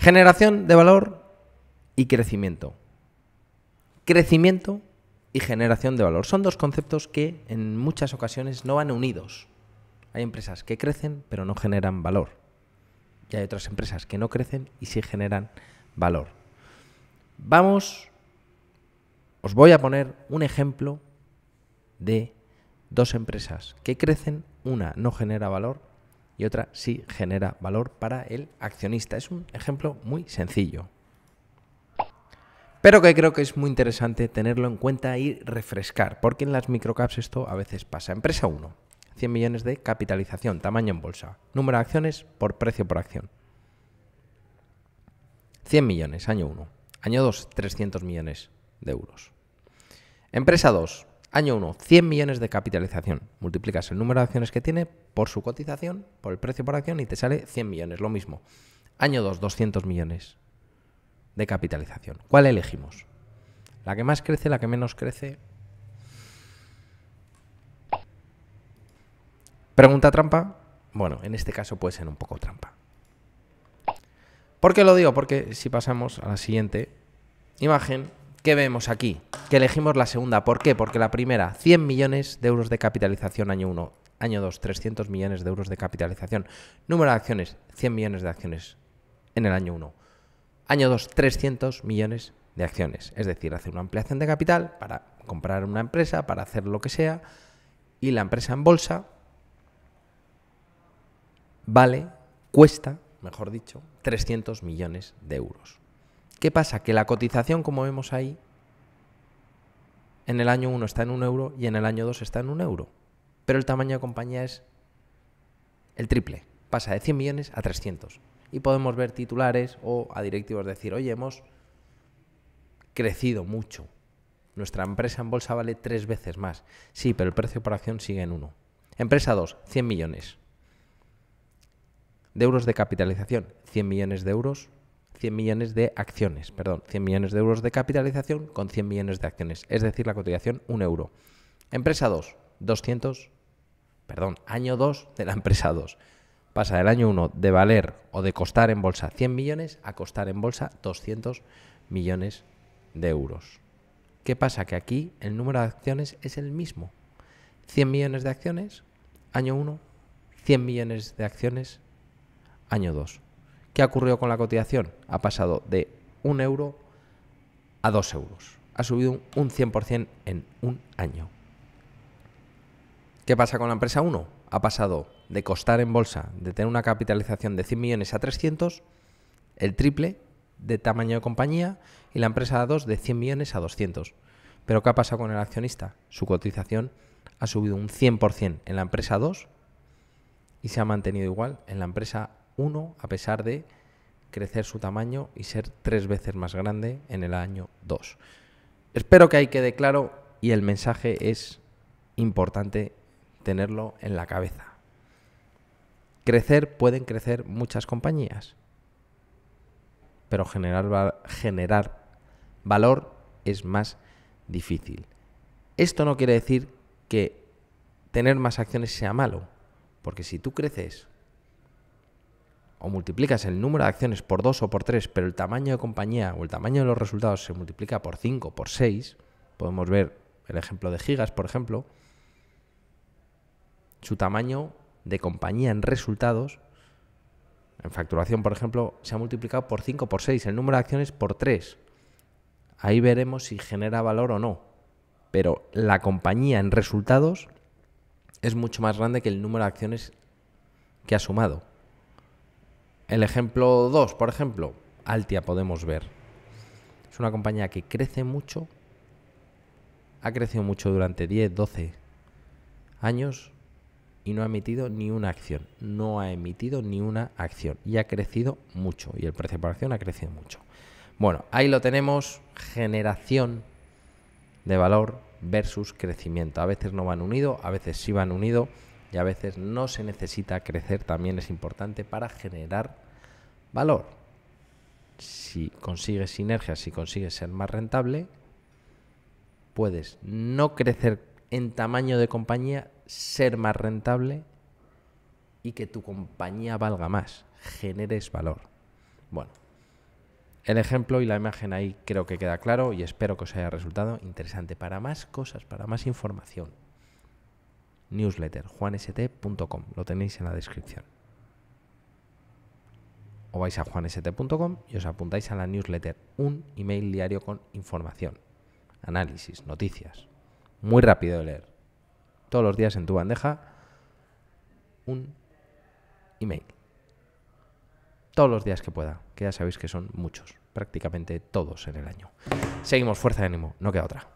generación de valor y crecimiento. Crecimiento y generación de valor. Son dos conceptos que en muchas ocasiones no van unidos. Hay empresas que crecen pero no generan valor. Y hay otras empresas que no crecen y sí generan valor. Vamos, os voy a poner un ejemplo de dos empresas que crecen, una no genera valor y otra sí genera valor para el accionista. Es un ejemplo muy sencillo, pero que creo que es muy interesante tenerlo en cuenta y refrescar, porque en las microcaps esto a veces pasa. Empresa 1, 100 millones de capitalización, tamaño en bolsa, número de acciones por precio por acción. 100 millones, año 1. Año 2, 300 millones de euros. Empresa 2, Año 1, 100 millones de capitalización. Multiplicas el número de acciones que tiene por su cotización, por el precio por acción y te sale 100 millones, lo mismo. Año 2, 200 millones de capitalización. ¿Cuál elegimos? ¿La que más crece, la que menos crece? ¿Pregunta trampa? Bueno, en este caso puede ser un poco trampa. ¿Por qué lo digo? Porque si pasamos a la siguiente imagen, ¿Qué vemos aquí? Que elegimos la segunda. ¿Por qué? Porque la primera, 100 millones de euros de capitalización año 1. Año 2, 300 millones de euros de capitalización. Número de acciones, 100 millones de acciones en el año 1. Año 2, 300 millones de acciones. Es decir, hacer una ampliación de capital para comprar una empresa, para hacer lo que sea. Y la empresa en bolsa vale, cuesta, mejor dicho, 300 millones de euros. ¿Qué pasa? Que la cotización, como vemos ahí, en el año 1 está en un euro y en el año 2 está en un euro. Pero el tamaño de compañía es el triple. Pasa de 100 millones a 300. Y podemos ver titulares o a directivos decir, oye, hemos crecido mucho. Nuestra empresa en bolsa vale tres veces más. Sí, pero el precio por acción sigue en uno. Empresa 2, 100 millones. De euros de capitalización, 100 millones de euros 100 millones de acciones, perdón, 100 millones de euros de capitalización con 100 millones de acciones, es decir, la cotización 1 euro. Empresa 2, 200, perdón, año 2 de la empresa 2. Pasa del año 1 de valer o de costar en bolsa 100 millones a costar en bolsa 200 millones de euros. ¿Qué pasa? Que aquí el número de acciones es el mismo. 100 millones de acciones, año 1, 100 millones de acciones, año 2. ¿Qué ha ocurrido con la cotización? Ha pasado de un euro a dos euros. Ha subido un 100% en un año. ¿Qué pasa con la empresa 1? Ha pasado de costar en bolsa, de tener una capitalización de 100 millones a 300, el triple de tamaño de compañía, y la empresa 2 de 100 millones a 200. Pero ¿qué ha pasado con el accionista? Su cotización ha subido un 100% en la empresa 2 y se ha mantenido igual en la empresa a pesar de crecer su tamaño y ser tres veces más grande en el año 2. Espero que ahí quede claro y el mensaje es importante tenerlo en la cabeza. Crecer pueden crecer muchas compañías, pero generar valor es más difícil. Esto no quiere decir que tener más acciones sea malo, porque si tú creces o multiplicas el número de acciones por 2 o por 3, pero el tamaño de compañía o el tamaño de los resultados se multiplica por 5, por 6, podemos ver el ejemplo de Gigas, por ejemplo, su tamaño de compañía en resultados, en facturación, por ejemplo, se ha multiplicado por 5, por 6, el número de acciones por 3. Ahí veremos si genera valor o no. Pero la compañía en resultados es mucho más grande que el número de acciones que ha sumado. El ejemplo 2, por ejemplo, Altia podemos ver. Es una compañía que crece mucho, ha crecido mucho durante 10, 12 años y no ha emitido ni una acción. No ha emitido ni una acción y ha crecido mucho y el precio por acción ha crecido mucho. Bueno, ahí lo tenemos, generación de valor versus crecimiento. A veces no van unidos, a veces sí van unidos y a veces no se necesita crecer, también es importante para generar valor, si consigues sinergias, si consigues ser más rentable, puedes no crecer en tamaño de compañía, ser más rentable y que tu compañía valga más, generes valor. Bueno, el ejemplo y la imagen ahí creo que queda claro y espero que os haya resultado interesante. Para más cosas, para más información, newsletter juanst.com, lo tenéis en la descripción o vais a juanst.com y os apuntáis a la newsletter, un email diario con información, análisis, noticias. Muy rápido de leer. Todos los días en tu bandeja, un email. Todos los días que pueda, que ya sabéis que son muchos, prácticamente todos en el año. Seguimos, fuerza de ánimo, no queda otra.